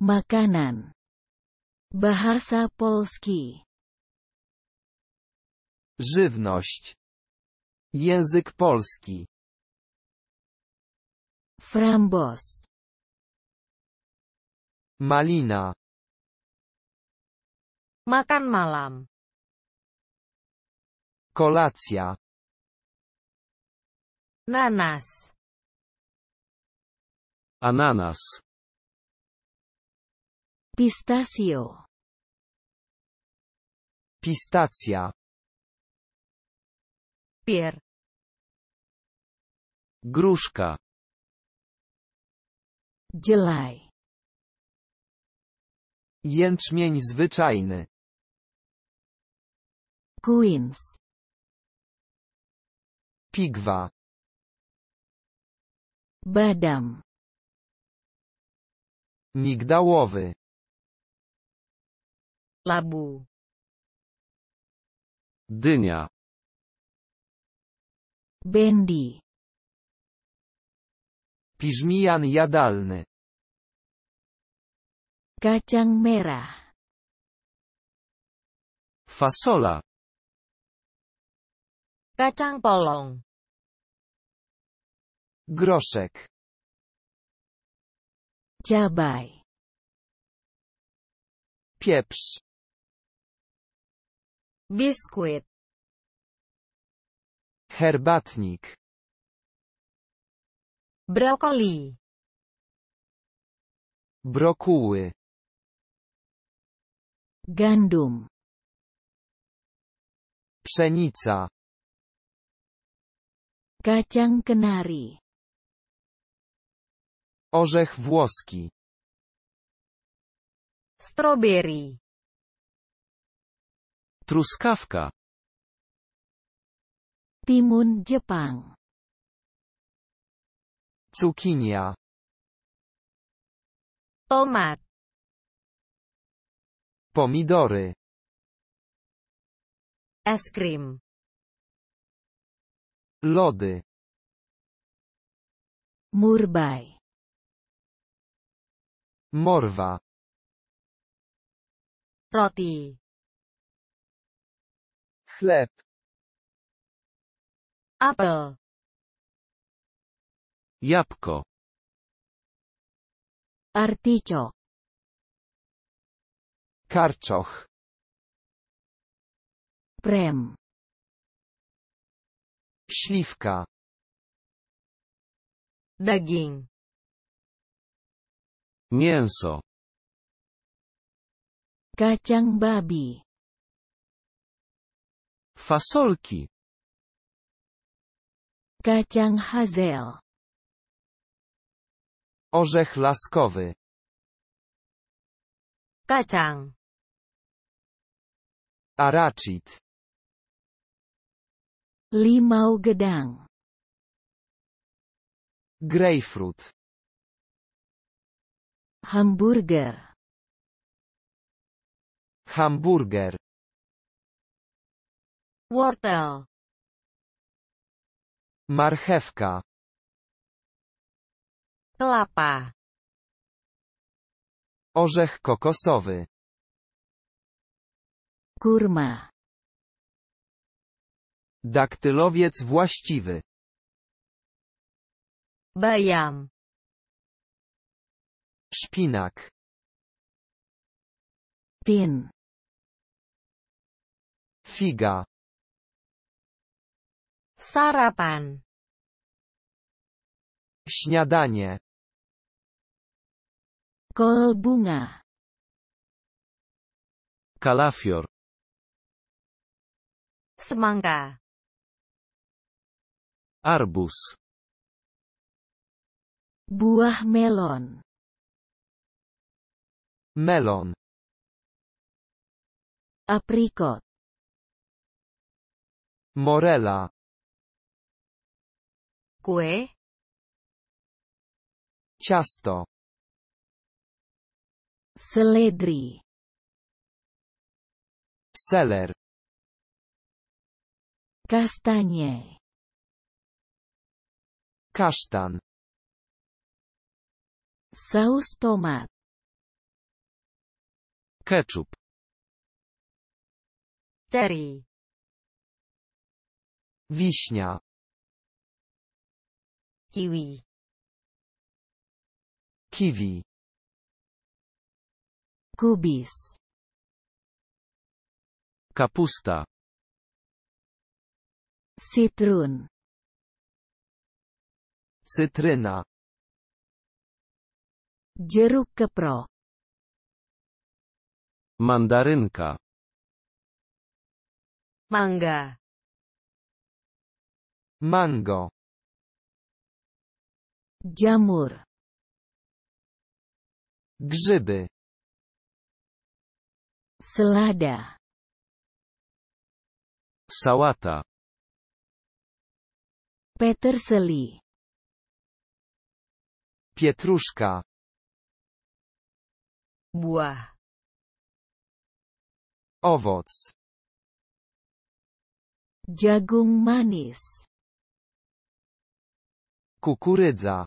Makanan. Bahasa Polski. Żywność. Język polski. Frambos. Malina. Makan malam. Kolacja. Nanas. Ananas. Pistacio. Pistacja. Pier. Gruszka. Dzielaj. Jęczmień zwyczajny. Queens. Pigwa. Badam. Migdałowy. Labu. Dynia. Bendi. Piżmijan jadalny. Kacang merah. Fasola. Kacang polong. Groszek. Ciabaj. Pieprz. Biskuit. Herbatnik. Brokoli. Brokuły. Gandum. Pszenica. Kacang kenari. Orzech włoski. Strawberry. Truskawka. Timun Jepang. Cukinia. Tomat. Pomidory. Es krim. Lody. Murbaj. Morwa. Roti. Chleb. Apple. Jabłko. Articho. Karczoch. Prem. Śliwka. dagin, Mięso. Kacang babi. Fasolki. Kacang hazel. Orzech laskowy. Kacang. Arachid. Limau gedang. Grejpfrut. Hamburger. Hamburger. Wortel. Marchewka. Klapa. Orzech kokosowy. Kurma. Daktylowiec właściwy. Bayam. Szpinak. Tin. Figa. Sarapan. Śniadanie. Kol bunga. Kalafior. Semangka. Arbus. Buah melon. Melon. Aprikot. Morela. Kue. Ciasto. Seledri. Seler. Kastanie. Kasztan. Saus tomat. Ketchup. Teri. Wiśnia. Kiwi. Kiwi. Kubis. Kapusta. sitrun, Cytryna. Jeruk kepro. Mandarynka. Manga. Mango. Jamur. Grzyby. Selada. Sałata. Peterseli. Pietruszka. Buah. Owoc. Jagung manis. Kukurydza.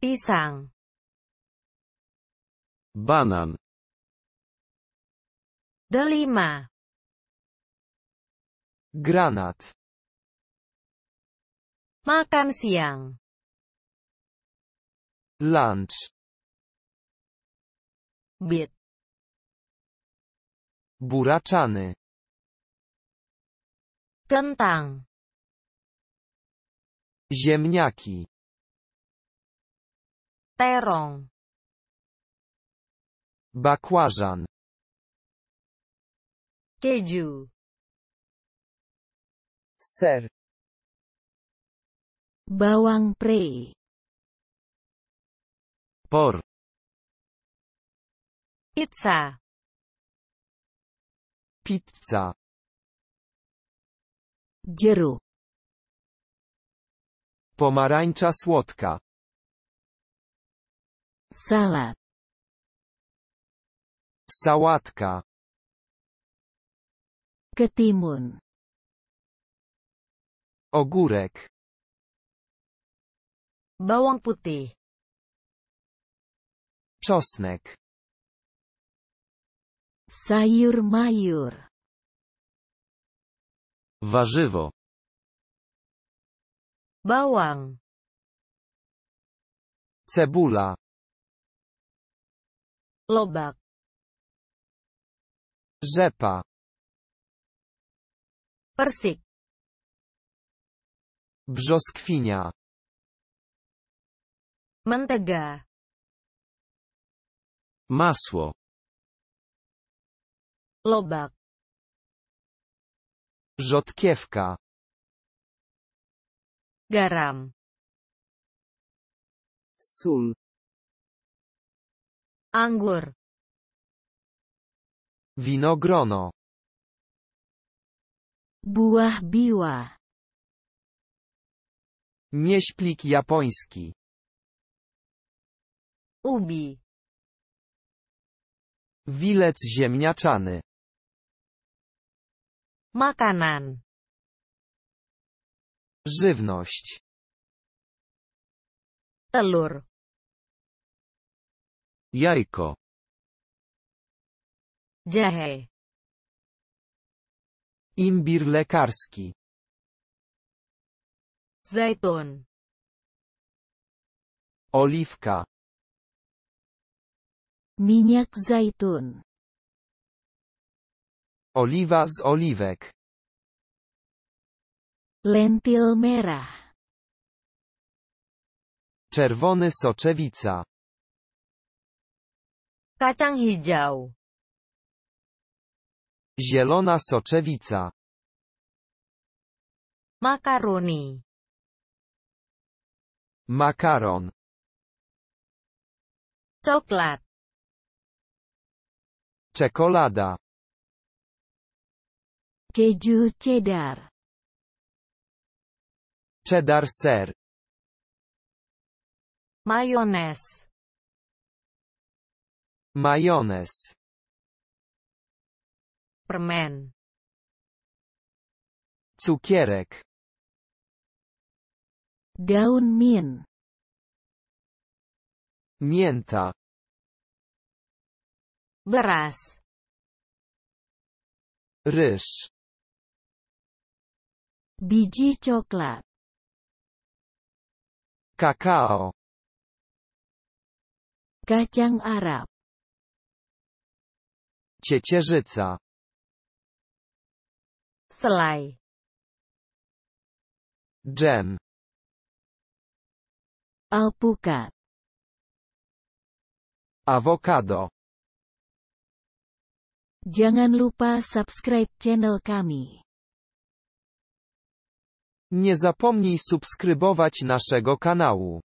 Pisang. Banan. Delima. Granat. Makan siang. Lunch. Bit. Buraczany. Kentang. Ziemniaki. Terong. Bakłażan. Keju. Ser. Bawang pre. Por. Pizza. Pizza. Dzieru. Pomarańcza słodka. Sala. Sałatka. Ketimun. Ogórek. Bawang putih. Czosnek. Sayur mayur. Warzywo. Bawang. Cebula. Lobak. Rzepa. Persik. Brzoskwinia. Mentega. Masło. Lobak. Rzodkiewka. Garam. Sól. Angur. Winogrono. Buah biła. Nieśplik japoński. Ubi. Wilec ziemniaczany. Makanan. Żywność. Telur. Jajko. Dziehe. Imbir lekarski. Zajton. Oliwka. Miniak zajtun. Oliwa z oliwek. Lentil merah. Czerwony soczewica. Kacang hijau. Zielona soczewica. Makaroni. Makaron. Coklat. Czekolada. Keju cheddar. Cheddar ser. Majonez. mayones, permen cukierek daun min Mienta. beras ryż biji coklat kakao kacang Arab Ciecierzyca. Slaj. Dżem. Alpukat. Awokado. Jangan lupa subscribe channel kami. Nie zapomnij subskrybować naszego kanału.